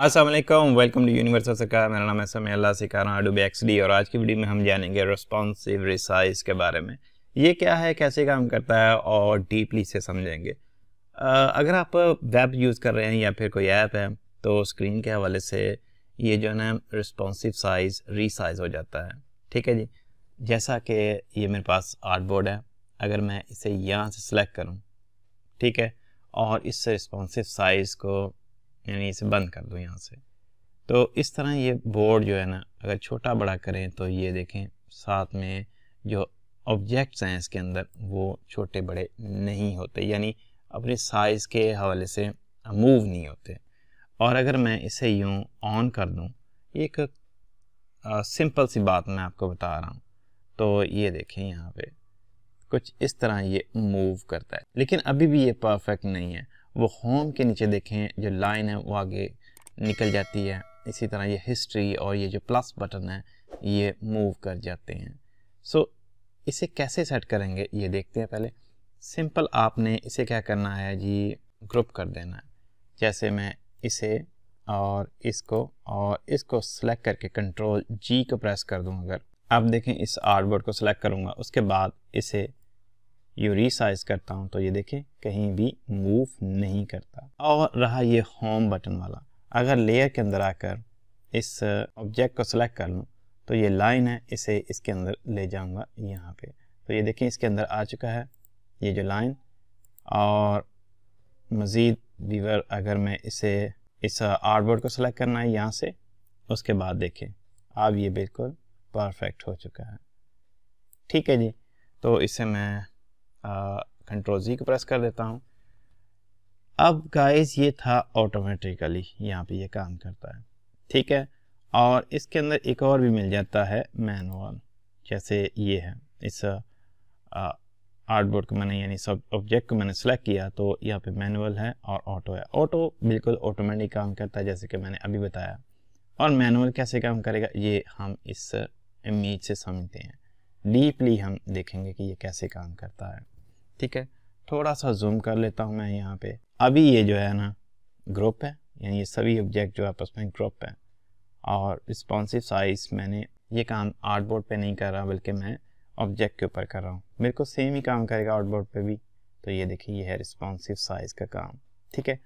Aslam welcome to universal सिकार मेरा नाम है समय अल्लाह सिकारा अडोबे एक्सडी और आज की वीडियो में हम जानेंगे रिस्पॉन्सिव रिसाइज के बारे में ये क्या है कैसे काम करता है और डीपली से समझेंगे अगर आप वेब यूज़ कर रहे हैं या फिर कोई ऐप है तो स्क्रीन के हवाले से ये जो है ना रिस्पॉन्सिव साइज़ रिसाइज हो जाता है ठीक है जी जैसा कि ये मेरे पास आर्ट बोर्ड है अगर मैं इसे यहाँ से सिलेक्ट करूँ ठीक है और इस रिस्पॉन्सिव साइज़ को यानी इसे बंद कर दूँ यहाँ से तो इस तरह ये बोर्ड जो है ना अगर छोटा बड़ा करें तो ये देखें साथ में जो ऑब्जेक्ट्स हैं इसके अंदर वो छोटे बड़े नहीं होते यानी अपने साइज़ के हवाले से मूव नहीं होते और अगर मैं इसे यूँ ऑन कर दूँ एक सिंपल सी बात मैं आपको बता रहा हूँ तो ये देखें यहाँ पे कुछ इस तरह ये मूव करता है लेकिन अभी भी ये परफेक्ट नहीं है वो होम के नीचे देखें जो लाइन है वो आगे निकल जाती है इसी तरह ये हिस्ट्री और ये जो प्लस बटन है ये मूव कर जाते हैं सो so, इसे कैसे सेट करेंगे ये देखते हैं पहले सिंपल आपने इसे क्या करना है जी ग्रुप कर देना है जैसे मैं इसे और इसको और इसको सेलेक्ट करके कंट्रोल जी को प्रेस कर दूँ अगर आप देखें इस आर्टबोर्ड को सिलेक्ट करूँगा उसके बाद इसे यू रिसाइज करता हूँ तो ये देखें कहीं भी मूव नहीं करता और रहा ये होम बटन वाला अगर लेयर के अंदर आकर इस ऑब्जेक्ट uh, को सिलेक्ट कर लूँ तो ये लाइन है इसे इसके अंदर ले जाऊँगा यहाँ पे तो ये देखें इसके अंदर आ चुका है ये जो लाइन और मज़ीद वीवर अगर मैं इसे इस आर्टबोर्ड uh, को सिलेक्ट करना है यहाँ से उसके बाद देखें अब ये बिल्कुल परफेक्ट हो चुका है ठीक है जी तो इसे मैं कंट्रोल जी को प्रेस कर देता हूँ अब गाइस ये था ऑटोमेटिकली यहाँ पे ये काम करता है ठीक है और इसके अंदर एक और भी मिल जाता है मैनुअल जैसे ये है इस आर्टबोर्ड को मैंने यानी सब ऑब्जेक्ट को मैंने सेलेक्ट किया तो यहाँ पे मैनुअल है और ऑटो है ऑटो बिल्कुल ऑटोमेटिक काम करता है जैसे कि मैंने अभी बताया और मैनुअल कैसे काम करेगा ये हम इस इमेज से समझते हैं डीपली हम देखेंगे कि ये कैसे काम करता है ठीक है थोड़ा सा जूम कर लेता हूँ मैं यहाँ पे अभी ये जो है ना ग्रुप है यानी ये सभी ऑब्जेक्ट जो आपस में ग्रुप है और रिस्पॉन्सिव साइज मैंने ये काम आर्ट बोर्ड पर नहीं कर रहा बल्कि मैं ऑब्जेक्ट के ऊपर कर रहा हूँ मेरे को सेम ही काम करेगा आर्ट बोर्ड पर भी तो ये देखिए ये है रिस्पॉन्सिव साइज़ का काम ठीक है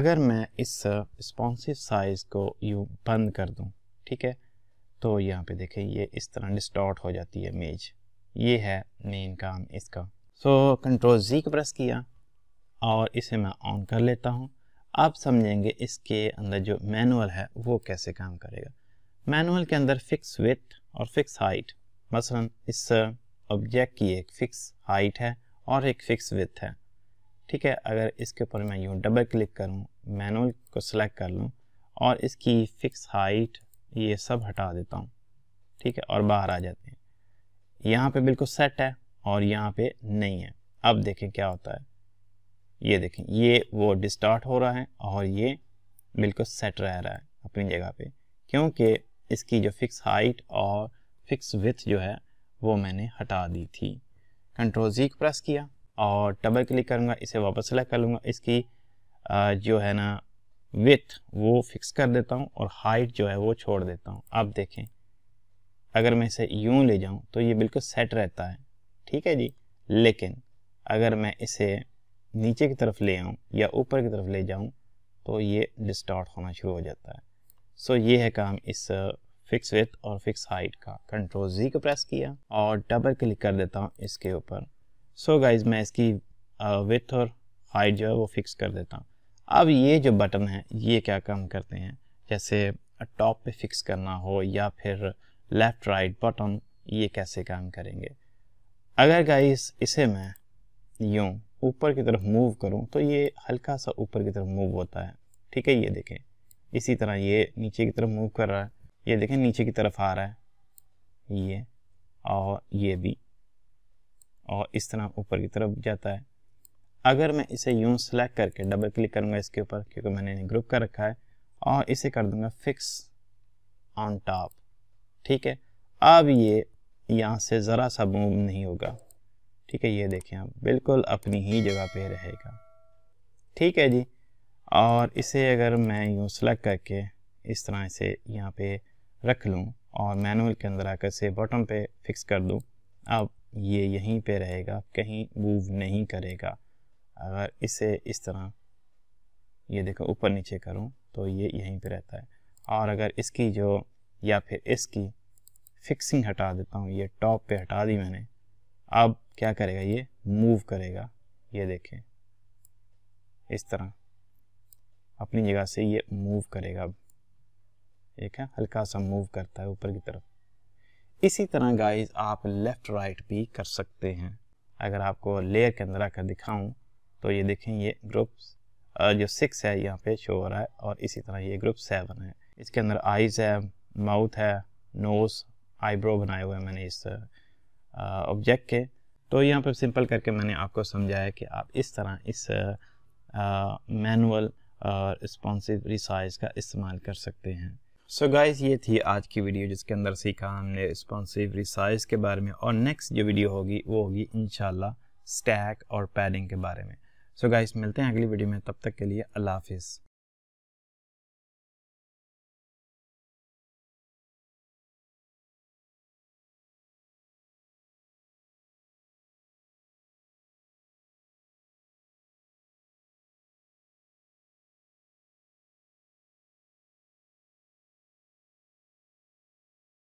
अगर मैं इस रिस्पॉन्सिव साइज़ को यूँ बंद कर दूँ ठीक है तो यहाँ पे देखें ये इस तरह डिस्टॉर्ट हो जाती है इमेज ये है मेन काम इसका सो कंट्रोल जी को प्रेस किया और इसे मैं ऑन कर लेता हूँ आप समझेंगे इसके अंदर जो मैनुअल है वो कैसे काम करेगा मैनुअल के अंदर फिक्स विथ और फिक्स हाइट मसलन इस ऑब्जेक्ट की एक फ़िक्स हाइट है और एक फ़िक्स विथ है ठीक है अगर इसके ऊपर मैं यूँ डबल क्लिक करूँ मैनुअल को सिलेक्ट कर लूँ और इसकी फ़िक्स हाइट ये सब हटा देता हूँ ठीक है और बाहर आ जाते हैं यहाँ पे बिल्कुल सेट है और यहाँ पे नहीं है अब देखें क्या होता है ये देखें ये वो डिस्टार्ट हो रहा है और ये बिल्कुल सेट रह रहा है अपनी जगह पे क्योंकि इसकी जो फिक्स हाइट और फिक्स विथ जो है वो मैंने हटा दी थी कंट्रोल जी प्रेस किया और डबल क्लिक करूँगा इसे वापस सेलेक्ट कर लूँगा इसकी जो है ना विथ वो फिक्स कर देता हूँ और हाइट जो है वो छोड़ देता हूँ अब देखें अगर मैं इसे यूँ ले जाऊँ तो ये बिल्कुल सेट रहता है ठीक है जी लेकिन अगर मैं इसे नीचे की तरफ ले आऊँ या ऊपर की तरफ ले जाऊँ तो ये डिस्टॉर्ट होना शुरू हो जाता है सो so, ये है काम इस फिक्स uh, विथ और फिक्स हाइट का कंट्रोल जी को प्रेस किया और डबल क्लिक कर देता हूँ इसके ऊपर सो so, गाइज मैं इसकी विथ uh, और हाइट जो है वो फिक्स कर देता हूँ अब ये जो बटन है ये क्या काम करते हैं जैसे टॉप uh, पे फिक्स करना हो या फिर लेफ़्ट राइट बटन ये कैसे काम करेंगे अगर गाइस इसे मैं यूँ ऊपर की तरफ मूव करूँ तो ये हल्का सा ऊपर की तरफ मूव होता है ठीक है ये देखें इसी तरह ये नीचे की तरफ मूव कर रहा है ये देखें नीचे की तरफ आ रहा है ये और ये भी और इस तरह ऊपर की तरफ जाता है अगर मैं इसे यूँ सेलेक्ट करके डबल क्लिक करूँगा इसके ऊपर क्योंकि मैंने ग्रुप कर रखा है और इसे कर दूँगा फिक्स ऑन टॉप ठीक है अब ये यहाँ से ज़रा सा मूव नहीं होगा ठीक है ये देखें आप बिल्कुल अपनी ही जगह पे रहेगा ठीक है जी और इसे अगर मैं यूँ सेलेक्ट करके इस तरह से यहाँ पे रख लूँ और मैनुअल के अंदर आकर से बॉटम पे फिक्स कर दूँ अब ये यहीं पे रहेगा कहीं मूव नहीं करेगा अगर इसे इस तरह ये देखो ऊपर नीचे करूँ तो ये यहीं पे रहता है और अगर इसकी जो या फिर इसकी फिक्सिंग हटा देता हूँ ये टॉप पे हटा दी मैंने अब क्या करेगा ये मूव करेगा ये देखें इस तरह अपनी जगह से ये मूव करेगा अब ठीक है हल्का सा मूव करता है ऊपर की तरफ इसी तरह गाइस आप लेफ़्ट राइट भी कर सकते हैं अगर आपको लेयर के अंदर आकर दिखाऊं तो ये देखें ये ग्रुप्स जो सिक्स है यहाँ पे शो हो रहा है और इसी तरह ये ग्रुप सेवन है इसके अंदर आइज़ है माउथ है नोज़ आईब्रो बनाए हुए मैंने इस ऑब्जेक्ट के तो यहाँ पर सिंपल करके मैंने आपको समझाया कि आप इस तरह इस मैनुअल रिस्पॉन्सिव रिसाइज का इस्तेमाल कर सकते हैं सो so गाइज ये थी आज की वीडियो जिसके अंदर सीखा हमने रिस्पॉन्सिव रिसाइज के बारे में और नेक्स्ट जो वीडियो होगी वो होगी इन स्टैक और पैडिंग के बारे में सो so गाइस मिलते हैं अगली वीडियो में तब तक के लिए अल्लाह हाफिज़